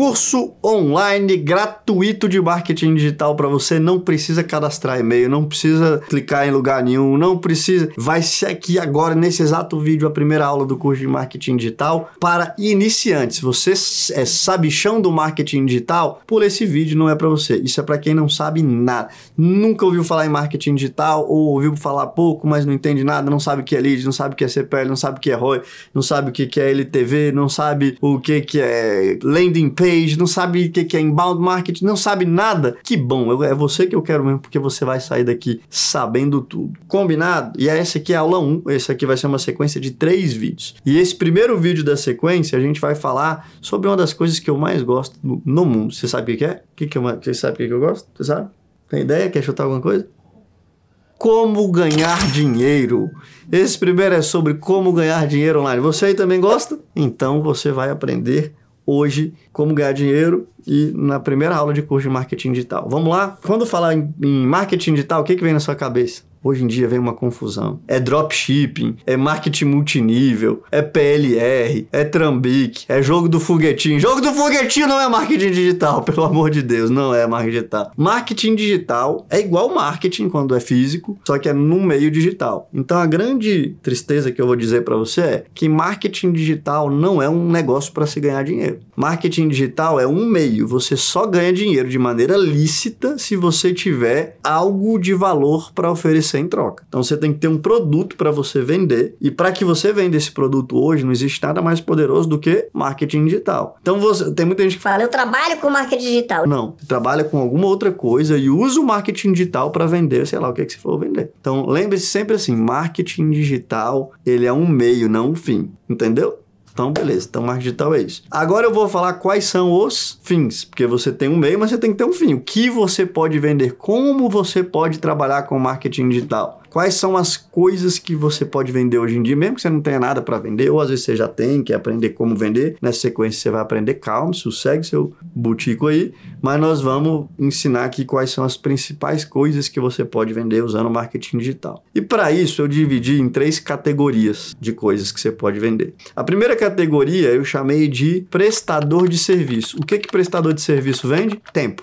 curso online gratuito de marketing digital para você. Não precisa cadastrar e-mail, não precisa clicar em lugar nenhum, não precisa. Vai ser aqui agora, nesse exato vídeo, a primeira aula do curso de marketing digital para iniciantes. Você é sabichão do marketing digital? por esse vídeo, não é para você. Isso é para quem não sabe nada. Nunca ouviu falar em marketing digital ou ouviu falar pouco, mas não entende nada, não sabe o que é lead, não sabe o que é CPL, não sabe o que é ROI, não sabe o que é LTV, não sabe o que é landing page inglês, não sabe o que é inbound marketing, não sabe nada, que bom, é você que eu quero mesmo, porque você vai sair daqui sabendo tudo. Combinado? E é essa aqui é a aula 1, esse aqui vai ser uma sequência de três vídeos. E esse primeiro vídeo da sequência, a gente vai falar sobre uma das coisas que eu mais gosto no mundo. Você sabe o que é? Que é uma? você sabe o que, que eu gosto? Você sabe? Tem ideia? Quer chutar alguma coisa? Como ganhar dinheiro. Esse primeiro é sobre como ganhar dinheiro online. Você aí também gosta? Então você vai aprender hoje como ganhar dinheiro e na primeira aula de curso de marketing digital. Vamos lá? Quando falar em, marketing digital, o que, que vem na sua cabeça? Hoje em dia vem uma confusão. É dropshipping, é marketing multinível, é PLR, é trambique, é jogo do foguetinho. Jogo do foguetinho não é marketing digital, pelo amor de Deus, não é marketing digital. Marketing digital é igual marketing quando é físico, só que é no meio digital. Então a grande tristeza que eu vou dizer para você é que marketing digital não é um negócio para se ganhar dinheiro. Marketing digital é um meio, você só ganha dinheiro de maneira lícita se você tiver algo de valor para oferecer é em troca. Então você tem que ter um produto para você vender e para que você venda esse produto hoje, não existe nada mais poderoso do que marketing digital. Então você tem muita gente que fala, eu trabalho com marketing digital. Não, trabalha com alguma outra coisa e usa o marketing digital para vender, sei lá, o que é que você for vender. Então lembre-se sempre assim, marketing digital, ele é um meio, não um fim, entendeu? Então, beleza. Então, marketing digital é isso. Agora eu vou falar quais são os fins, porque você tem um meio, mas você tem que ter um fim. O que você pode vender, como você pode trabalhar com marketing digital. Quais são as coisas que você pode vender hoje em dia, mesmo que você não tenha nada para vender, ou às vezes você já tem, quer aprender como vender. Nessa sequência você vai aprender, calma, sossegue seu butico aí, mas nós vamos ensinar aqui quais são as principais coisas que você pode vender usando marketing digital. E para isso eu dividi em três categorias de coisas que você pode vender. A primeira categoria eu chamei de prestador de serviço. O que que prestador de serviço vende? Tempo.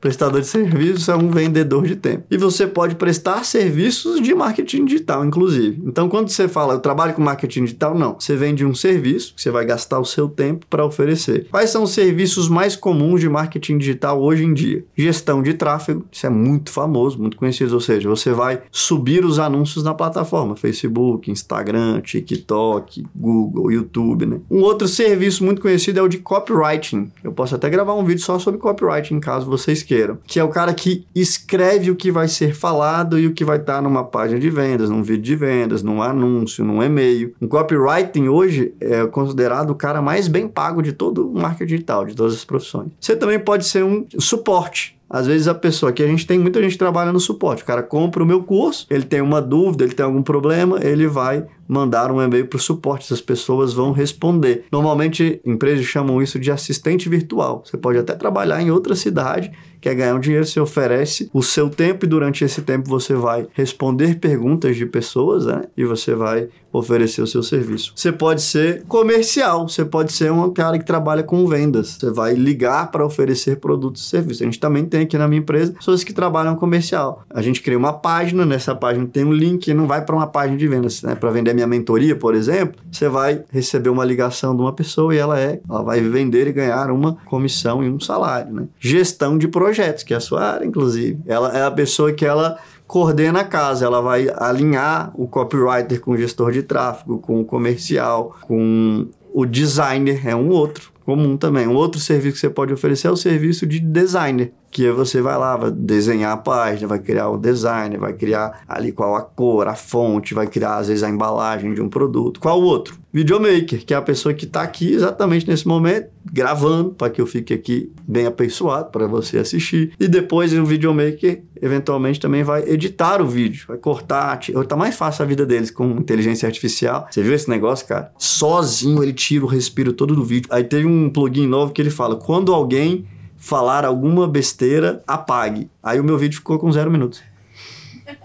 Prestador de serviços é um vendedor de tempo. E você pode prestar serviços de marketing digital, inclusive. Então, quando você fala, eu trabalho com marketing digital, não. Você vende um serviço que você vai gastar o seu tempo para oferecer. Quais são os serviços mais comuns de marketing digital hoje em dia? Gestão de tráfego, isso é muito famoso, muito conhecido. Ou seja, você vai subir os anúncios na plataforma: Facebook, Instagram, TikTok, Google, YouTube, né? Um outro serviço muito conhecido é o de copywriting. Eu posso até gravar um vídeo só sobre copywriting, caso vocês que é o cara que escreve o que vai ser falado e o que vai estar tá numa página de vendas, num vídeo de vendas, num anúncio, num e-mail. O copywriting hoje é considerado o cara mais bem pago de todo o marketing digital, de todas as profissões. Você também pode ser um suporte. Às vezes a pessoa que a gente tem muita gente trabalha no suporte. O cara compra o meu curso, ele tem uma dúvida, ele tem algum problema, ele vai mandar um e-mail para o suporte, essas pessoas vão responder. Normalmente empresas chamam isso de assistente virtual. Você pode até trabalhar em outra cidade quer ganhar um dinheiro, você oferece o seu tempo e durante esse tempo você vai responder perguntas de pessoas, né? E você vai oferecer o seu serviço. Você pode ser comercial, você pode ser um cara que trabalha com vendas. Você vai ligar para oferecer produtos e serviços. A gente também tem aqui na minha empresa pessoas que trabalham comercial. A gente cria uma página, nessa página tem um link, não vai para uma página de vendas, né? Para vender minha mentoria, por exemplo, você vai receber uma ligação de uma pessoa e ela é, ela vai vender e ganhar uma comissão e um salário, né? Gestão de projetos projetos, que é a sua área, inclusive. Ela é a pessoa que ela coordena a casa, ela vai alinhar o copywriter com o gestor de tráfego, com o comercial, com o designer, é um outro comum também. Um outro serviço que você pode oferecer é o serviço de designer que você vai lá, vai desenhar a página, vai criar o design, vai criar ali qual a cor, a fonte, vai criar às vezes a embalagem de um produto. Qual o outro? Videomaker, que é a pessoa que está aqui exatamente nesse momento, gravando, para que eu fique aqui bem apessoado para você assistir. E depois o videomaker, eventualmente, também vai editar o vídeo, vai cortar. Tá mais fácil a vida deles com inteligência artificial. Você viu esse negócio, cara? Sozinho ele tira o respiro todo do vídeo. Aí teve um plugin novo que ele fala: quando alguém falar alguma besteira, apague. Aí o meu vídeo ficou com zero minutos.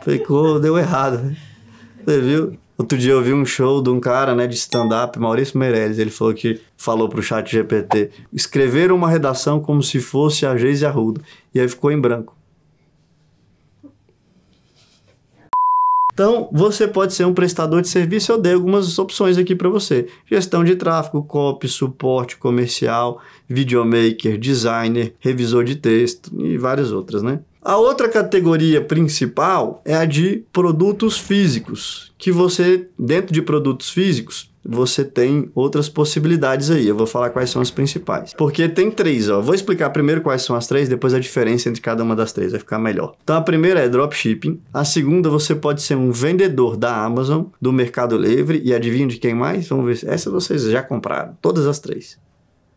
Ficou, deu errado. Você viu? Outro dia eu vi um show de um cara, né, de stand-up, Maurício Meirelles. Ele falou que falou pro chat GPT: escreveram uma redação como se fosse a Geise Arruda. E aí ficou em branco. Então, você pode ser um prestador de serviço. Eu dei algumas opções aqui para você: gestão de tráfego, copy, suporte comercial, videomaker, designer, revisor de texto e várias outras, né? A outra categoria principal é a de produtos físicos, que você, dentro de produtos físicos, você tem outras possibilidades aí. Eu vou falar quais são as principais. Porque tem três, ó. Vou explicar primeiro quais são as três, depois a diferença entre cada uma das três, vai ficar melhor. Então a primeira é dropshipping. A segunda, você pode ser um vendedor da Amazon, do Mercado Livre. E adivinha de quem mais? Vamos ver. Essa vocês já compraram. Todas as três.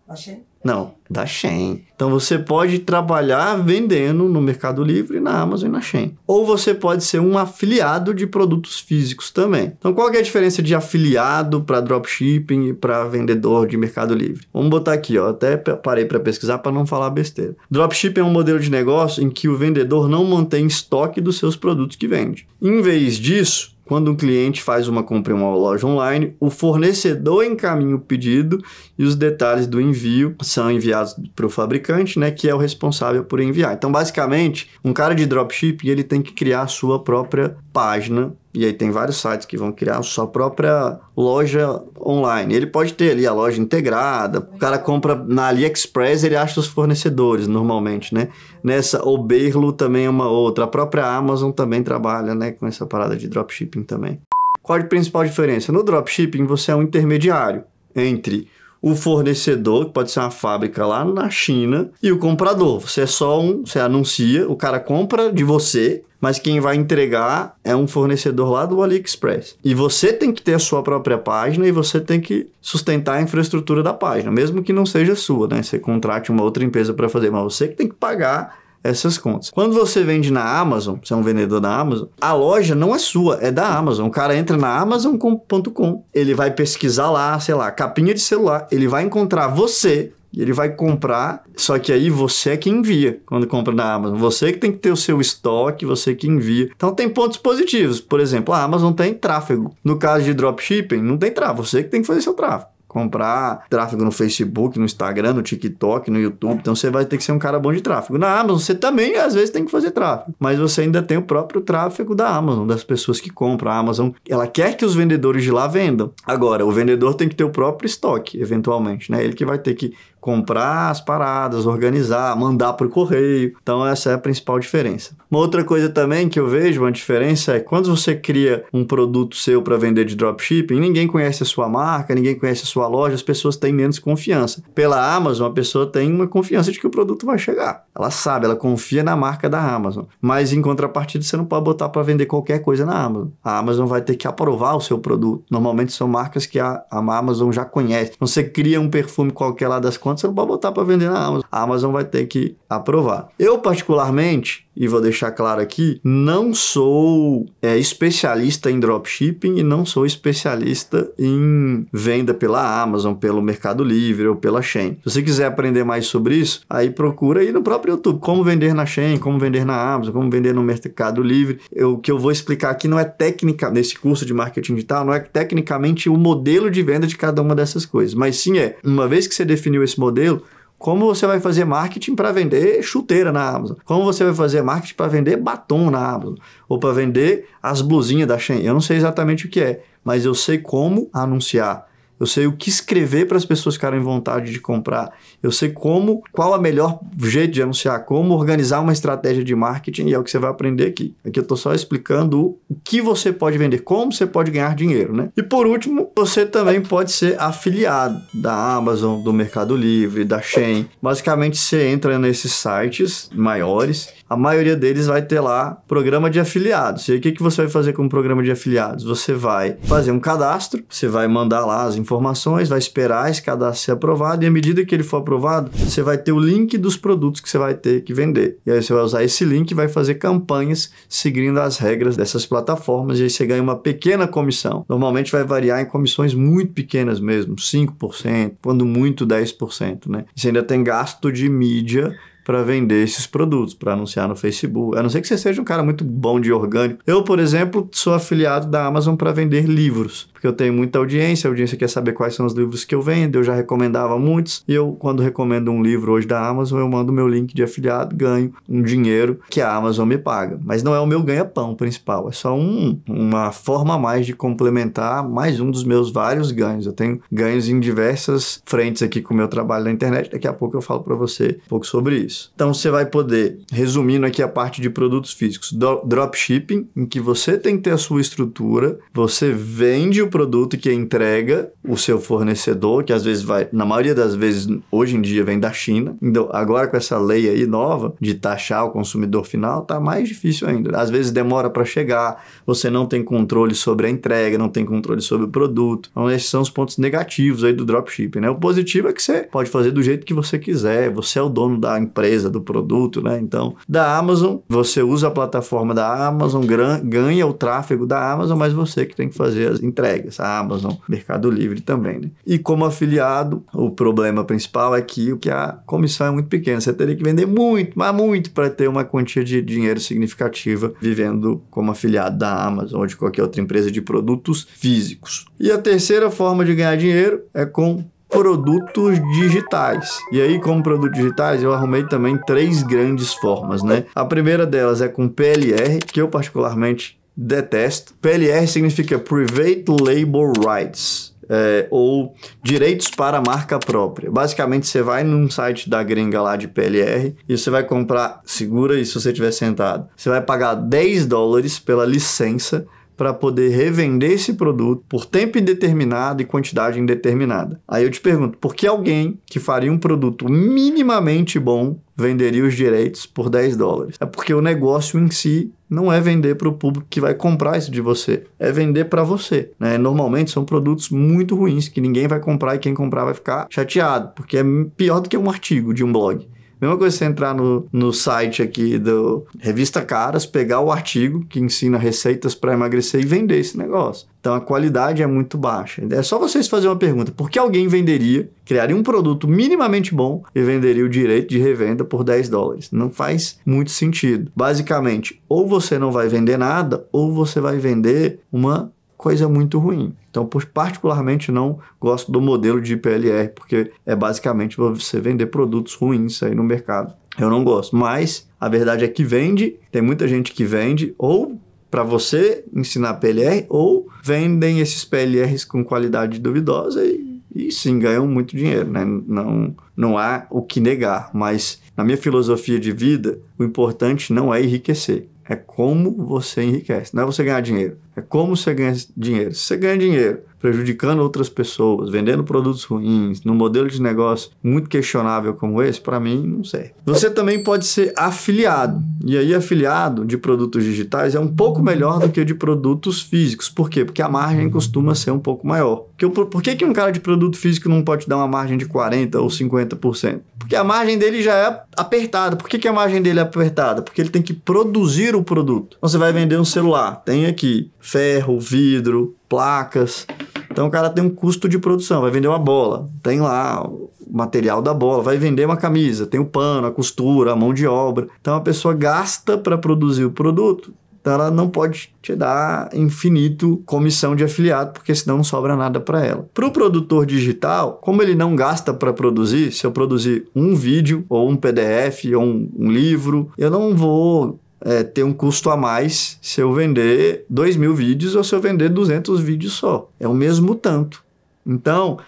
Achei. Não, da Shen. Então você pode trabalhar vendendo no Mercado Livre, na Amazon e na Shen. Ou você pode ser um afiliado de produtos físicos também. Então qual é a diferença de afiliado para dropshipping e para vendedor de Mercado Livre? Vamos botar aqui, ó, até parei para pesquisar para não falar besteira. Dropshipping é um modelo de negócio em que o vendedor não mantém estoque dos seus produtos que vende. Em vez disso, quando um cliente faz uma compra em uma loja online, o fornecedor encaminha o pedido e os detalhes do envio são enviados para o fabricante, né, que é o responsável por enviar. Então, basicamente, um cara de dropshipping ele tem que criar a sua própria página e aí tem vários sites que vão criar sua própria loja online. Ele pode ter ali a loja integrada, o cara compra na AliExpress, ele acha os fornecedores normalmente, né? Nessa Oberlo também é uma outra. A própria Amazon também trabalha, né, com essa parada de dropshipping também. Qual a principal diferença? No dropshipping você é um intermediário entre o fornecedor, que pode ser uma fábrica lá na China, e o comprador. Você é só um, você anuncia, o cara compra de você, mas quem vai entregar é um fornecedor lá do AliExpress. E você tem que ter a sua própria página e você tem que sustentar a infraestrutura da página, mesmo que não seja sua, né? Você contrate uma outra empresa para fazer, mas você que tem que pagar essas contas. Quando você vende na Amazon, você é um vendedor da Amazon, a loja não é sua, é da Amazon. O cara entra na Amazon.com, ele vai pesquisar lá, sei lá, capinha de celular, ele vai encontrar você ele vai comprar, só que aí você é que envia quando compra na Amazon. Você que tem que ter o seu estoque, você que envia. Então tem pontos positivos. Por exemplo, a Amazon tem tráfego. No caso de dropshipping, não tem tráfego. Você que tem que fazer seu tráfego comprar tráfego no Facebook, no Instagram, no TikTok, no YouTube. Então você vai ter que ser um cara bom de tráfego. Na Amazon você também às vezes tem que fazer tráfego, mas você ainda tem o próprio tráfego da Amazon, das pessoas que compram. A Amazon, ela quer que os vendedores de lá vendam. Agora, o vendedor tem que ter o próprio estoque, eventualmente, né? Ele que vai ter que comprar as paradas, organizar, mandar para o correio. Então essa é a principal diferença. Uma outra coisa também que eu vejo uma diferença é quando você cria um produto seu para vender de dropshipping, ninguém conhece a sua marca, ninguém conhece a sua loja, as pessoas têm menos confiança. Pela Amazon, a pessoa tem uma confiança de que o produto vai chegar. Ela sabe, ela confia na marca da Amazon. Mas em contrapartida, você não pode botar para vender qualquer coisa na Amazon. A Amazon vai ter que aprovar o seu produto. Normalmente são marcas que a, a Amazon já conhece. Então você cria um perfume qualquer lá das contas você não pode botar para vender na Amazon. A Amazon vai ter que aprovar. Eu, particularmente, e vou deixar claro aqui, não sou é, especialista em dropshipping e não sou especialista em venda pela Amazon, pelo Mercado Livre ou pela Shein. Se você quiser aprender mais sobre isso, aí procura aí no próprio YouTube como vender na Shein, como vender na Amazon, como vender no Mercado Livre. Eu, o que eu vou explicar aqui não é técnica nesse curso de marketing digital, não é tecnicamente o modelo de venda de cada uma dessas coisas, mas sim é uma vez que você definiu esse modelo como você vai fazer marketing para vender chuteira na Amazon? Como você vai fazer marketing para vender batom na Amazon? Ou para vender as blusinhas da Shein? Eu não sei exatamente o que é, mas eu sei como anunciar eu sei o que escrever para as pessoas ficarem vontade de comprar, eu sei como, qual a melhor jeito de anunciar, como organizar uma estratégia de marketing, e é o que você vai aprender aqui. Aqui eu estou só explicando o que você pode vender, como você pode ganhar dinheiro, né? E por último, você também pode ser afiliado da Amazon, do Mercado Livre, da Shein. Basicamente, você entra nesses sites maiores, a maioria deles vai ter lá programa de afiliados. E aí, o que, que você vai fazer com o programa de afiliados? Você vai fazer um cadastro, você vai mandar lá as informações informações, vai esperar esse cadastro ser aprovado e à medida que ele for aprovado, você vai ter o link dos produtos que você vai ter que vender. E aí você vai usar esse link e vai fazer campanhas seguindo as regras dessas plataformas e aí você ganha uma pequena comissão. Normalmente vai variar em comissões muito pequenas mesmo, 5%, quando muito 10%, né? Você ainda tem gasto de mídia para vender esses produtos, para anunciar no Facebook. A não ser que você seja um cara muito bom de orgânico. Eu, por exemplo, sou afiliado da Amazon para vender livros, porque eu tenho muita audiência, a audiência quer saber quais são os livros que eu vendo, eu já recomendava muitos, e eu quando recomendo um livro hoje da Amazon, eu mando meu link de afiliado, ganho um dinheiro que a Amazon me paga, mas não é o meu ganha-pão principal, é só um, uma forma a mais de complementar mais um dos meus vários ganhos. Eu tenho ganhos em diversas frentes aqui com o meu trabalho na internet, daqui a pouco eu falo para você um pouco sobre isso. Então você vai poder, resumindo aqui a parte de produtos físicos, dropshipping, em que você tem que ter a sua estrutura, você vende o produto que entrega o seu fornecedor, que às vezes vai, na maioria das vezes, hoje em dia vem da China. Então, agora com essa lei aí nova de taxar o consumidor final, tá mais difícil ainda. Às vezes demora para chegar, você não tem controle sobre a entrega, não tem controle sobre o produto. Então, esses são os pontos negativos aí do dropshipping, né? O positivo é que você pode fazer do jeito que você quiser, você é o dono da empresa empresa, do produto, né? Então, da Amazon, você usa a plataforma da Amazon, ganha o tráfego da Amazon, mas você que tem que fazer as entregas. A Amazon, Mercado Livre também, né? E como afiliado, o problema principal é que o que a comissão é muito pequena. Você teria que vender muito, mas muito para ter uma quantia de dinheiro significativa vivendo como afiliado da Amazon ou de qualquer outra empresa de produtos físicos. E a terceira forma de ganhar dinheiro é com produtos digitais. E aí, como produtos digitais, eu arrumei também três grandes formas, né? A primeira delas é com PLR, que eu particularmente detesto. PLR significa Private Label Rights. É, ou direitos para marca própria. Basicamente, você vai num site da gringa lá de PLR e você vai comprar, segura isso se você estiver sentado, você vai pagar 10 dólares pela licença para poder revender esse produto por tempo indeterminado e quantidade indeterminada. Aí eu te pergunto, por que alguém que faria um produto minimamente bom venderia os direitos por 10 dólares? É porque o negócio em si não é vender para o público que vai comprar isso de você, é vender para você. Né? Normalmente são produtos muito ruins que ninguém vai comprar e quem comprar vai ficar chateado, porque é pior do que um artigo de um blog. Mesma coisa você entrar no, no site aqui do Revista Caras, pegar o artigo que ensina receitas para emagrecer e vender esse negócio. Então a qualidade é muito baixa. É só vocês fazerem uma pergunta: por que alguém venderia, criaria um produto minimamente bom e venderia o direito de revenda por 10 dólares? Não faz muito sentido. Basicamente, ou você não vai vender nada, ou você vai vender uma coisa muito ruim. Então, particularmente, não gosto do modelo de PLR, porque é basicamente você vender produtos ruins aí no mercado. Eu não gosto, mas a verdade é que vende, tem muita gente que vende, ou para você ensinar PLR, ou vendem esses PLRs com qualidade duvidosa e, e sim ganham muito dinheiro, né? Não, não há o que negar, mas na minha filosofia de vida, o importante não é enriquecer, é como você enriquece, não é você ganhar dinheiro. É como você ganha dinheiro. Se você ganha dinheiro prejudicando outras pessoas, vendendo produtos ruins, num modelo de negócio muito questionável como esse, para mim não serve. Você também pode ser afiliado. E aí, afiliado de produtos digitais é um pouco melhor do que de produtos físicos. Por quê? Porque a margem costuma ser um pouco maior. por que, que um cara de produto físico não pode dar uma margem de 40% ou 50%? Porque a margem dele já é apertada. Por que, que a margem dele é apertada? Porque ele tem que produzir o produto. Então, você vai vender um celular, tem aqui ferro, vidro, placas. Então o cara tem um custo de produção, vai vender uma bola, tem lá o material da bola, vai vender uma camisa, tem o pano, a costura, a mão de obra. Então a pessoa gasta para produzir o produto, então ela não pode te dar infinito comissão de afiliado, porque senão não sobra nada para ela. Para o produtor digital, como ele não gasta para produzir, se eu produzir um vídeo, ou um PDF, ou um, um livro, eu não vou é, ter um custo a mais se eu vender 2 mil vídeos ou se eu vender 200 vídeos só. É o mesmo tanto. Então,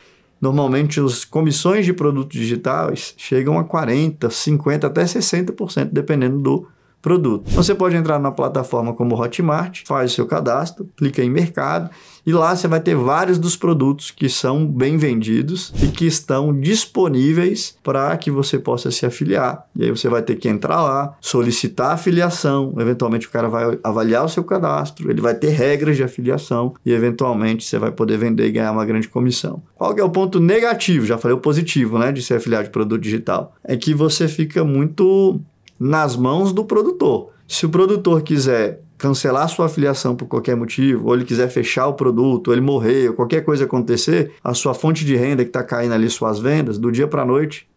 normalmente as comissões de produtos digitais chegam a 40%, 50%, até 60%, dependendo do produto. Você pode entrar numa plataforma como Hotmart, faz o seu cadastro, clica em mercado e lá você vai ter vários dos produtos que são bem vendidos e que estão disponíveis para que você possa se afiliar. E aí você vai ter que entrar lá, solicitar afiliação, eventualmente o cara vai avaliar o seu cadastro, ele vai ter regras de afiliação e eventualmente você vai poder vender e ganhar uma grande comissão. Qual que é o ponto negativo? Já falei o positivo, né, de ser afiliado de produto digital. É que você fica muito nas mãos do produtor. Se o produtor quiser cancelar sua afiliação por qualquer motivo, ou ele quiser fechar o produto, ou ele morrer, ou qualquer coisa acontecer, a sua fonte de renda que está caindo ali, suas vendas, do dia para a noite,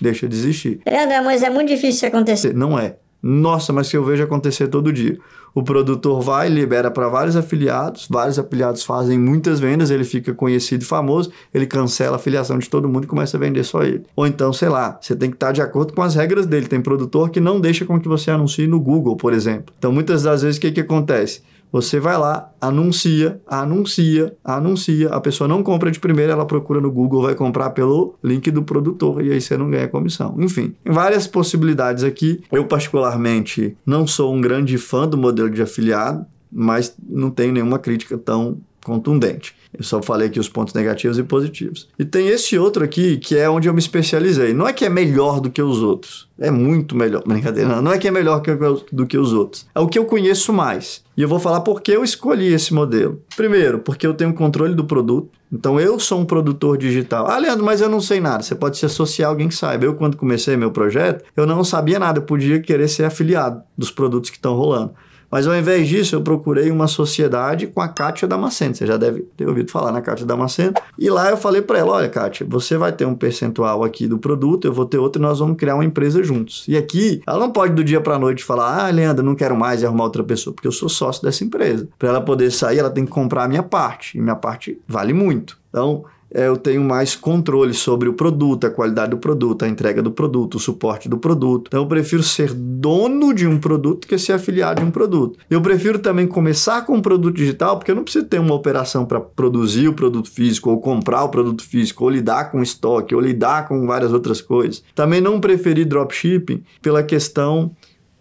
deixa de existir. Leandro, mas é muito difícil isso acontecer. Não é. Nossa, mas que eu vejo acontecer todo dia. O produtor vai, libera para vários afiliados, vários afiliados fazem muitas vendas, ele fica conhecido e famoso, ele cancela a afiliação de todo mundo e começa a vender só ele. Ou então, sei lá, você tem que estar tá de acordo com as regras dele. Tem produtor que não deixa com que você anuncie no Google, por exemplo. Então, muitas das vezes, o que, que acontece? Você vai lá, anuncia, anuncia, anuncia. A pessoa não compra de primeira, ela procura no Google, vai comprar pelo link do produtor e aí você não ganha comissão. Enfim, várias possibilidades aqui. Eu, particularmente, não sou um grande fã do modelo de afiliado, mas não tenho nenhuma crítica tão contundente. Eu só falei aqui os pontos negativos e positivos. E tem esse outro aqui, que é onde eu me especializei. Não é que é melhor do que os outros. É muito melhor. Brincadeira, não. Não é que é melhor do que os outros. É o que eu conheço mais. E eu vou falar por que eu escolhi esse modelo. Primeiro, porque eu tenho controle do produto. Então eu sou um produtor digital. Ah, Leandro, mas eu não sei nada. Você pode se associar a alguém que saiba. Eu, quando comecei meu projeto, eu não sabia nada. Eu podia querer ser afiliado dos produtos que estão rolando. Mas ao invés disso, eu procurei uma sociedade com a Kátia Damasceno. Você já deve ter ouvido falar na Kátia Damasceno. E lá eu falei para ela: olha, Kátia, você vai ter um percentual aqui do produto, eu vou ter outro e nós vamos criar uma empresa juntos. E aqui, ela não pode do dia para noite falar: ah, Leandro, não quero mais arrumar outra pessoa, porque eu sou sócio dessa empresa. Para ela poder sair, ela tem que comprar a minha parte. E minha parte vale muito. Então, é, eu tenho mais controle sobre o produto, a qualidade do produto, a entrega do produto, o suporte do produto. Então eu prefiro ser dono de um produto que ser afiliado de um produto. Eu prefiro também começar com um produto digital, porque eu não preciso ter uma operação para produzir o produto físico, ou comprar o produto físico, ou lidar com estoque, ou lidar com várias outras coisas. Também não preferi dropshipping pela questão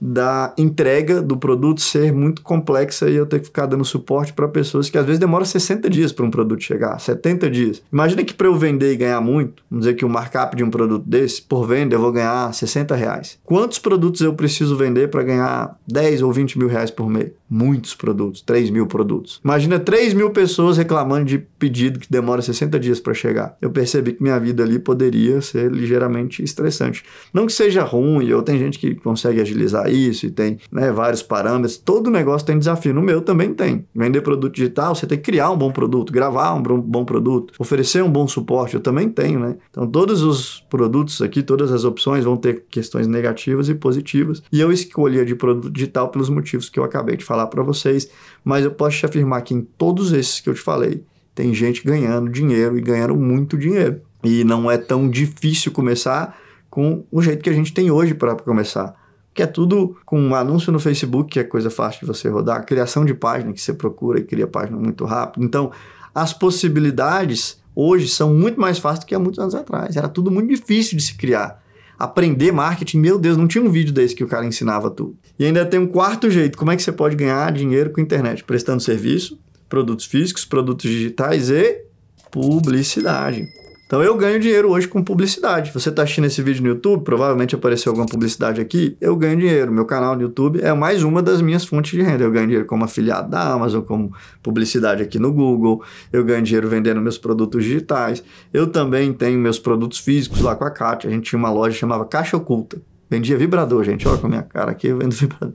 da entrega do produto ser muito complexa e eu ter que ficar dando suporte para pessoas que às vezes demora 60 dias para um produto chegar, 70 dias. Imagina que para eu vender e ganhar muito, vamos dizer que o markup de um produto desse, por venda, eu vou ganhar 60 reais. Quantos produtos eu preciso vender para ganhar 10 ou 20 mil reais por mês? muitos produtos, 3 mil produtos. Imagina 3 mil pessoas reclamando de pedido que demora 60 dias para chegar. Eu percebi que minha vida ali poderia ser ligeiramente estressante. Não que seja ruim, ou tem gente que consegue agilizar isso e tem né, vários parâmetros. Todo negócio tem desafio. No meu também tem. Vender produto digital, você tem que criar um bom produto, gravar um bom produto, oferecer um bom suporte. Eu também tenho, né? Então todos os produtos aqui, todas as opções vão ter questões negativas e positivas. E eu escolhi a de produto digital pelos motivos que eu acabei de falar falar para vocês, mas eu posso te afirmar que em todos esses que eu te falei, tem gente ganhando dinheiro e ganhando muito dinheiro. E não é tão difícil começar com o jeito que a gente tem hoje para começar. Que é tudo com um anúncio no Facebook, que é coisa fácil de você rodar, criação de página, que você procura e cria página muito rápido. Então, as possibilidades hoje são muito mais fáceis do que há muitos anos atrás. Era tudo muito difícil de se criar aprender marketing, meu Deus, não tinha um vídeo desse que o cara ensinava tudo. E ainda tem um quarto jeito, como é que você pode ganhar dinheiro com internet? Prestando serviço, produtos físicos, produtos digitais e publicidade. Então eu ganho dinheiro hoje com publicidade. Você está assistindo esse vídeo no YouTube, provavelmente apareceu alguma publicidade aqui, eu ganho dinheiro. Meu canal no YouTube é mais uma das minhas fontes de renda. Eu ganho dinheiro como afiliado da Amazon, como publicidade aqui no Google, eu ganho dinheiro vendendo meus produtos digitais. Eu também tenho meus produtos físicos lá com a Kátia. A gente tinha uma loja que chamava Caixa Oculta. Vendia vibrador, gente. Olha com é a minha cara aqui, vendo vibrador.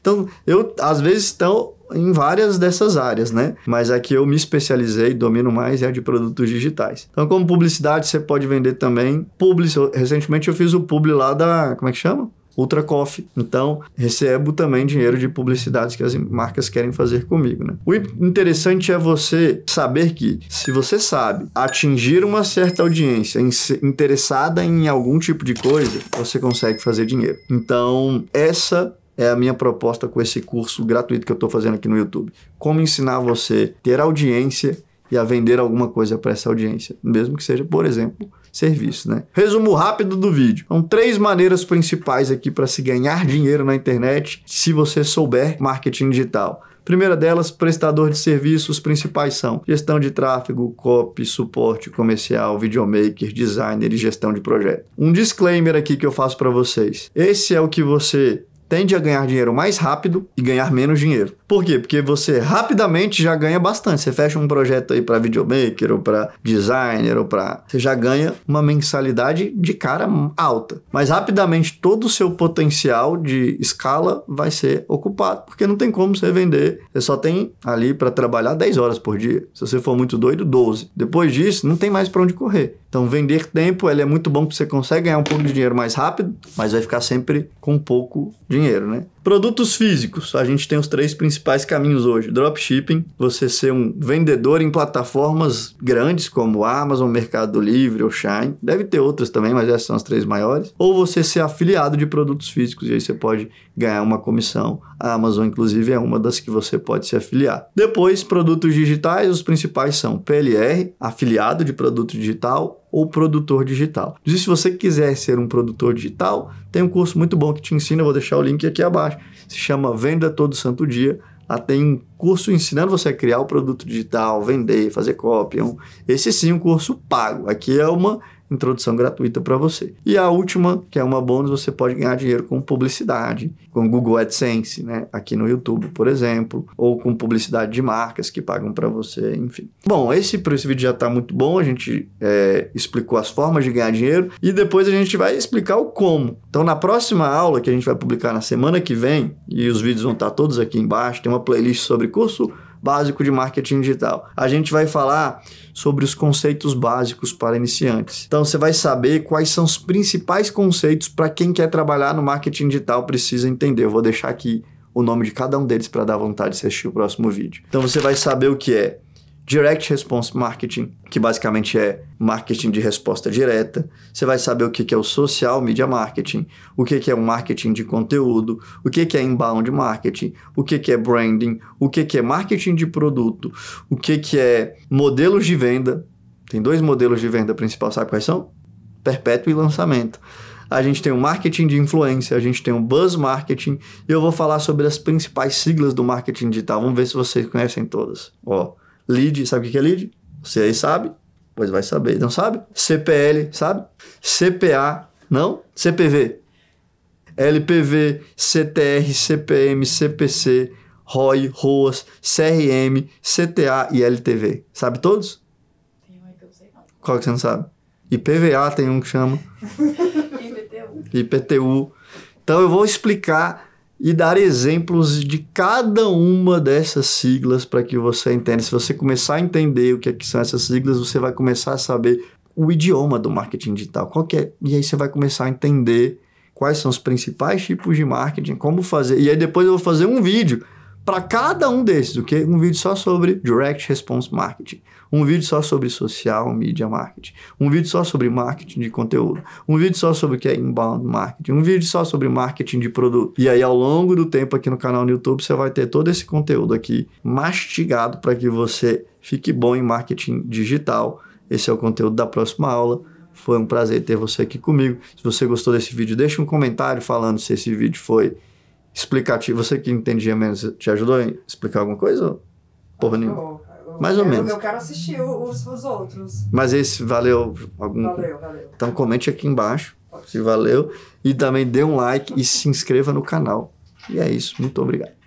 Então, eu, às vezes, estou em várias dessas áreas, né? Mas a que eu me especializei, domino mais, é a de produtos digitais. Então, como publicidade, você pode vender também publi. Recentemente eu fiz o publi lá da. Como é que chama? Ultra Coffee. Então, recebo também dinheiro de publicidades que as marcas querem fazer comigo, né? O interessante é você saber que, se você sabe atingir uma certa audiência interessada em algum tipo de coisa, você consegue fazer dinheiro. Então, essa é a minha proposta com esse curso gratuito que eu estou fazendo aqui no YouTube. Como ensinar você a ter audiência e a vender alguma coisa para essa audiência, mesmo que seja, por exemplo, serviço, né? Resumo rápido do vídeo. São três maneiras principais aqui para se ganhar dinheiro na internet, se você souber marketing digital. Primeira delas, prestador de serviços principais são gestão de tráfego, copy, suporte comercial, videomaker, designer e gestão de projeto. Um disclaimer aqui que eu faço para vocês. Esse é o que você tende a ganhar dinheiro mais rápido e ganhar menos dinheiro. Por quê? Porque você rapidamente já ganha bastante. Você fecha um projeto aí para videomaker ou para designer ou para, você já ganha uma mensalidade de cara alta. Mas rapidamente todo o seu potencial de escala vai ser ocupado, porque não tem como você vender. Você só tem ali para trabalhar 10 horas por dia. Se você for muito doido, 12. Depois disso, não tem mais para onde correr. Então, vender tempo, ele é muito bom porque você consegue ganhar um pouco de dinheiro mais rápido, mas vai ficar sempre com pouco dinheiro, né? Produtos físicos. A gente tem os três principais caminhos hoje: dropshipping, você ser um vendedor em plataformas grandes como Amazon, Mercado Livre ou Shine. Deve ter outras também, mas essas são as três maiores. Ou você ser afiliado de produtos físicos e aí você pode ganhar uma comissão a Amazon, inclusive, é uma das que você pode se afiliar. Depois, produtos digitais, os principais são PLR, afiliado de produto digital, ou produtor digital. E se você quiser ser um produtor digital, tem um curso muito bom que te ensina, vou deixar o link aqui abaixo. Se chama Venda Todo Santo Dia. Lá tem um curso ensinando você a criar o produto digital, vender, fazer copy. Esse sim é um curso pago. Aqui é uma introdução gratuita para você. E a última, que é uma bônus, você pode ganhar dinheiro com publicidade, com Google AdSense, né? Aqui no YouTube, por exemplo, ou com publicidade de marcas que pagam para você, enfim. Bom, esse esse vídeo já está muito bom. A gente é, explicou as formas de ganhar dinheiro e depois a gente vai explicar o como. Então, na próxima aula que a gente vai publicar na semana que vem e os vídeos vão estar tá todos aqui embaixo, tem uma playlist sobre curso básico de marketing digital. A gente vai falar sobre os conceitos básicos para iniciantes. Então você vai saber quais são os principais conceitos para quem quer trabalhar no marketing digital precisa entender. Eu vou deixar aqui o nome de cada um deles para dar vontade de assistir o próximo vídeo. Então você vai saber o que é Direct Response Marketing, que basicamente é marketing de resposta direta. Você vai saber o que é o social media marketing, o que é o marketing de conteúdo, o que é inbound marketing, o que é branding, o que é marketing de produto, o que é modelos de venda. Tem dois modelos de venda principal, sabe quais são? Perpétuo e lançamento a gente tem o marketing de influência, a gente tem o buzz marketing, e eu vou falar sobre as principais siglas do marketing digital. Vamos ver se vocês conhecem todas. Ó, Lead, sabe o que é lead? Você aí sabe, pois vai saber. Não sabe? CPL, sabe? CPA, não? CPV. LPV, CTR, CPM, CPC, ROI, ROAS, CRM, CTA e LTV. Sabe todos? Tem um aí que eu sei não. Qual que você não sabe? IPVA tem um que chama. IPTU. IPTU. Então eu vou explicar e dar exemplos de cada uma dessas siglas para que você entenda. Se você começar a entender o que, é que são essas siglas, você vai começar a saber o idioma do marketing digital. Qual é? E aí você vai começar a entender quais são os principais tipos de marketing, como fazer. E aí depois eu vou fazer um vídeo para cada um desses, ok? Um vídeo só sobre Direct Response Marketing um vídeo só sobre social media marketing, um vídeo só sobre marketing de conteúdo, um vídeo só sobre o que é inbound marketing, um vídeo só sobre marketing de produto. E aí, ao longo do tempo aqui no canal no YouTube, você vai ter todo esse conteúdo aqui mastigado para que você fique bom em marketing digital. Esse é o conteúdo da próxima aula. Foi um prazer ter você aqui comigo. Se você gostou desse vídeo, deixa um comentário falando se esse vídeo foi explicativo. Você que entendia menos, te ajudou a explicar alguma coisa? Porra nenhuma. Mais ou menos. Eu quero assistir os, os outros. Mas esse valeu algum? Valeu, valeu. Então comente aqui embaixo se valeu. E também dê um like e se inscreva no canal. E é isso. Muito obrigado.